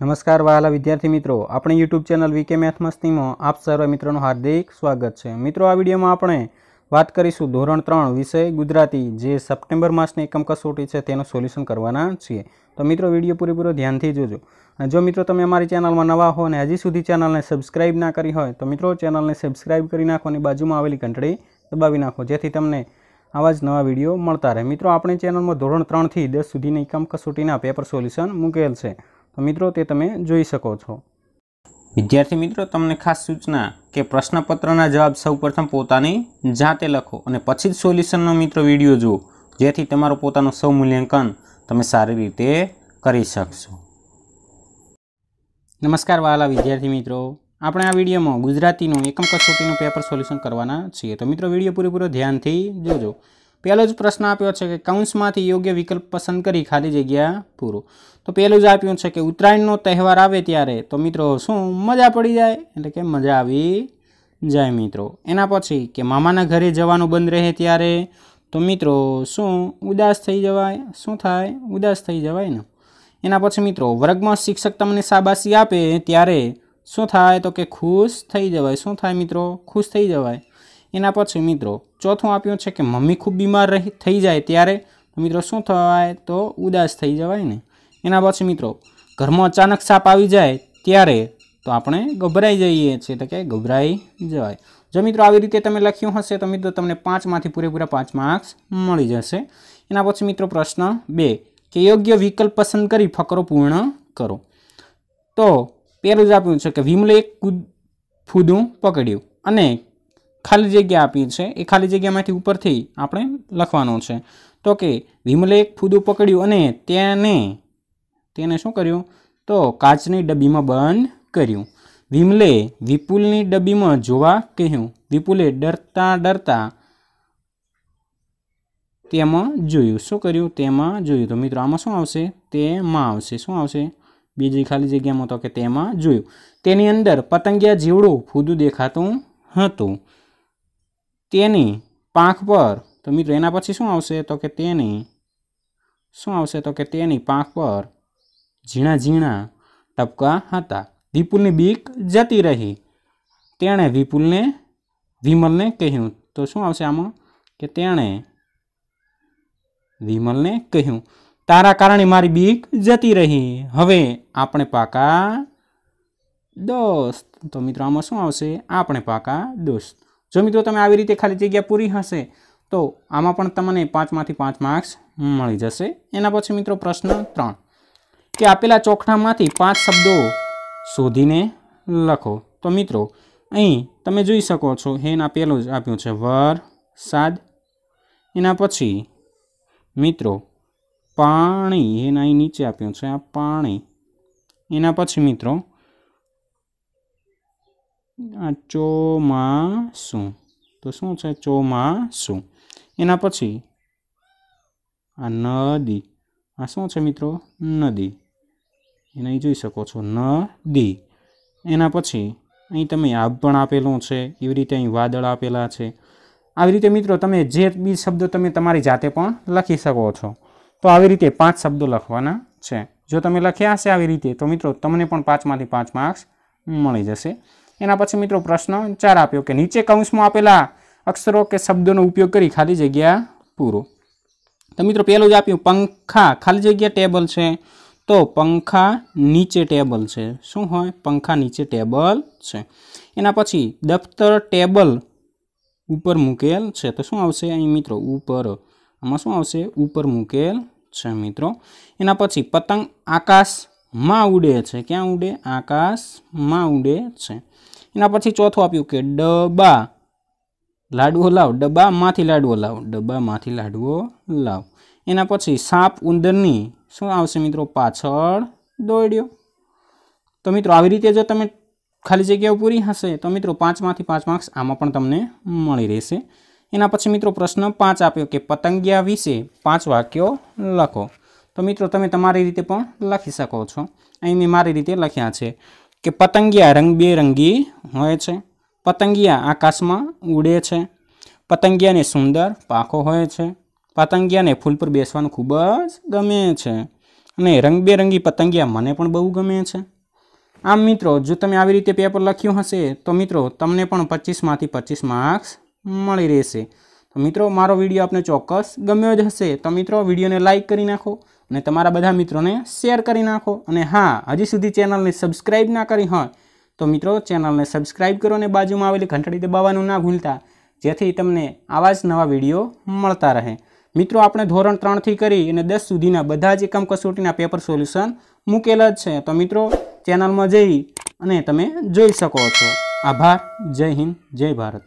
નમસ્કાર વહાલા વિદ્યાર્થી મિત્રો આપણે યુટ્યુબ ચેનલ વીકે મેથ મસ્તીમાં આપ સર્વ મિત્રોનું હાર્દિક સ્વાગત છે મિત્રો આ વિડીયોમાં આપણે વાત કરીશું ધોરણ ત્રણ વિષય ગુજરાતી જે સપ્ટેમ્બર માસની એકમ કસોટી છે તેનું સોલ્યુશન કરવાના છીએ તો મિત્રો વિડીયો પૂરેપૂરો ધ્યાનથી જોજો અને જો મિત્રો તમે અમારી ચેનલમાં નવા હો અને હજી સુધી ચેનલને સબસ્ક્રાઇબ ના કરી હોય તો મિત્રો ચેનલને સબસ્ક્રાઈબ કરી નાખો અને બાજુમાં આવેલી ઘંટડી દબાવી નાખો જેથી તમને આવા જ નવા વિડીયો મળતા રહે મિત્રો આપણી ચેનલમાં ધોરણ ત્રણથી દસ સુધીની એકમ કસોટીના પેપર સોલ્યુશન મૂકેલ છે તો મિત્રો તે તમે જોઈ શકો છો વિદ્યાર્થી મિત્રો તમને ખાસ સૂચના કે પ્રશ્નપત્રના જવાબ સૌપ્રથમ પોતાની જાતે લખો અને પછી જ સોલ્યુશનનો મિત્રો વિડીયો જુઓ જેથી તમારું પોતાનું સૌ મૂલ્યાંકન તમે સારી રીતે કરી શકશો નમસ્કાર વાલા વિદ્યાર્થી મિત્રો આપણે આ વિડીયોમાં ગુજરાતીનું એકમ કસોટીનું પેપર સોલ્યુશન કરવાના છીએ તો મિત્રો વિડીયો પૂરેપૂરો ધ્યાનથી જોજો પહેલો જ પ્રશ્ન આપ્યો છે કે કૌંસમાંથી યોગ્ય વિકલ્પ પસંદ કરી ખાલી જગ્યા પૂરો તો પહેલું જ આપ્યું છે કે ઉત્તરાયણનો તહેવાર આવે ત્યારે તો મિત્રો શું મજા પડી જાય એટલે કે મજા આવી જાય મિત્રો એના પછી કે મામાના ઘરે જવાનું બંધ રહે ત્યારે તો મિત્રો શું ઉદાસ થઈ જવાય શું થાય ઉદાસ થઈ જવાય ને એના પછી મિત્રો વર્ગમાં શિક્ષક તમને શાબાશી આપે ત્યારે શું થાય તો કે ખુશ થઈ જવાય શું થાય મિત્રો ખુશ થઈ જવાય એના પછી મિત્રો ચોથું આપ્યું છે કે મમ્મી ખૂબ બીમાર રહી થઈ જાય ત્યારે મિત્રો શું થવાય તો ઉદાસ થઈ જવાય ને એના પછી મિત્રો ઘરમાં અચાનક સાપ આવી જાય ત્યારે તો આપણે ગભરાઈ જઈએ છીએ તો કે ગભરાઈ જવાય જો મિત્રો આવી રીતે તમે લખ્યું હશે તો મિત્રો તમને પાંચમાંથી પૂરેપૂરા પાંચ માર્ક્સ મળી જશે એના પછી મિત્રો પ્રશ્ન બે કે યોગ્ય વિકલ્પ પસંદ કરી ફકરો પૂર્ણ કરો તો પહેલું જ આપ્યું છે કે વિમલે એક ફૂદું પકડ્યું અને ખાલી જગ્યા આપી છે એ ખાલી જગ્યામાંથી ઉપરથી આપણે લખવાનો છે તો કે વિમલે એક ફૂદું પકડ્યું અને તેને તેને શું કર્યું તો કાચની ડબ્બીમાં બંધ કર્યું વિમલે વિપુલની ડબ્બીમાં જોવા કહ્યું વિપુલે ડરતા ડરતા તેમાં જોયું શું કર્યું તેમાં જોયું તો મિત્રો આમાં શું આવશે તેમાં આવશે શું આવશે બીજી ખાલી જગ્યામાં તો કે તેમાં જોયું તેની અંદર પતંગિયા જીવડું ફૂદું દેખાતું હતું તેની પાંખ પર તો મિત્રો એના પછી શું આવશે તો કે તેની શું આવશે તો કે તેની પાંખ પર ઝીણા ઝીણા ટપકા હતા વિપુલની બીક જતી રહી તેણે વિપુલને વિમલને કહ્યું તો શું આવશે આમાં કે તેણે વિમલને કહ્યું તારા કારણે મારી બીક જતી રહી હવે આપણે પાકા દોસ્ત તો મિત્રો આમાં શું આવશે આપણે પાકા દોસ્ત જો મિત્રો તમે આવી રીતે ખાલી જગ્યા પૂરી હશે તો આમાં પણ તમને પાંચમાંથી પાંચ માર્ક્સ મળી જશે એના પછી મિત્રો પ્રશ્ન ત્રણ કે આપેલા ચોખામાંથી પાંચ શબ્દો શોધીને લખો તો મિત્રો અહીં તમે જોઈ શકો છો એના પહેલું જ આપ્યું છે વરસાદ એના પછી મિત્રો પાણી એના અહીં નીચે આપ્યું છે આ પાણી એના પછી મિત્રો આ ચોમાસું તો શું છે ચોમાસું એના પછી આ નદી આ શું છે મિત્રો નદી એને અહીં જોઈ શકો છો નદી એના પછી અહીં તમે આભ પણ આપેલું છે એવી રીતે અહીં વાદળ આપેલા છે આવી રીતે મિત્રો તમે જે બી શબ્દો તમે તમારી જાતે પણ લખી શકો છો તો આવી રીતે પાંચ શબ્દો લખવાના છે જો તમે લખ્યા હશે આવી રીતે તો મિત્રો તમને પણ પાંચમાંથી પાંચ માર્ક્સ મળી જશે એના પછી મિત્રો પ્રશ્ન ચાર આપ્યો કે નીચે કૌંસમાં આપેલા અક્ષરો કે શબ્દોનો ઉપયોગ કરી ખાલી જગ્યા પૂરો તો મિત્રો પહેલું જ આપ્યું પંખા ખાલી જગ્યા ટેબલ છે તો પંખા નીચે ટેબલ છે શું હોય પંખા નીચે ટેબલ છે એના પછી દફતર ટેબલ ઉપર મૂકેલ છે તો શું આવશે અહીં મિત્રો ઉપર આમાં શું આવશે ઉપર મૂકેલ છે મિત્રો એના પછી પતંગ આકાશમાં ઉડે છે ક્યાં ઉડે આકાશમાં ઉડે છે એના પછી ચોથું આપ્યું કે ડબા લાડવો લાવ ડબ્બામાંથી લાડવો લાવ ડબ્બામાંથી લાડવો લાવ એના પછી સાપ ઉંદરની શું આવશે મિત્રો પાછળ દોડ્યો તો મિત્રો આવી રીતે જો તમે ખાલી જગ્યાઓ પૂરી હશે તો મિત્રો પાંચમાંથી પાંચ માર્ક્સ આમાં પણ તમને મળી રહેશે એના પછી મિત્રો પ્રશ્ન પાંચ આપ્યો કે પતંગિયા વિશે પાંચ વાક્યો લખો તો મિત્રો તમે તમારી રીતે પણ લખી શકો છો અહીં મેં મારી રીતે લખ્યા છે કે પતંગિયા રંગબેરંગી હોય છે પતંગિયા આકાશમાં ઉડે છે પતંગિયાને સુંદર પાખો હોય છે પતંગિયાને ફૂલ પર બેસવાનું ખૂબ જ ગમે છે અને રંગબેરંગી પતંગિયા મને પણ બહુ ગમે છે આમ મિત્રો જો તમે આવી રીતે પેપર લખ્યું હશે તો મિત્રો તમને પણ પચીસમાંથી પચીસ માર્ક્સ મળી રહેશે મિત્રો મારો વિડીયો આપને ચોક્કસ ગમ્યો જ હશે તો મિત્રો વિડીયોને લાઇક કરી નાખો અને તમારા બધા મિત્રોને શેર કરી નાખો અને હા હજી સુધી ચેનલને સબસ્ક્રાઈબ ના કરી હોય તો મિત્રો ચેનલને સબસ્ક્રાઈબ કરો અને બાજુમાં આવેલી ઘંટડી દબાવવાનું ના ભૂલતા જેથી તમને આવા જ નવા વિડીયો મળતા રહે મિત્રો આપણે ધોરણ ત્રણથી કરી અને દસ સુધીના બધા જ એકમ કસોટીના પેપર સોલ્યુશન મૂકેલા જ છે તો મિત્રો ચેનલમાં જઈ અને તમે જોઈ શકો છો આભાર જય હિન્દ જય ભારત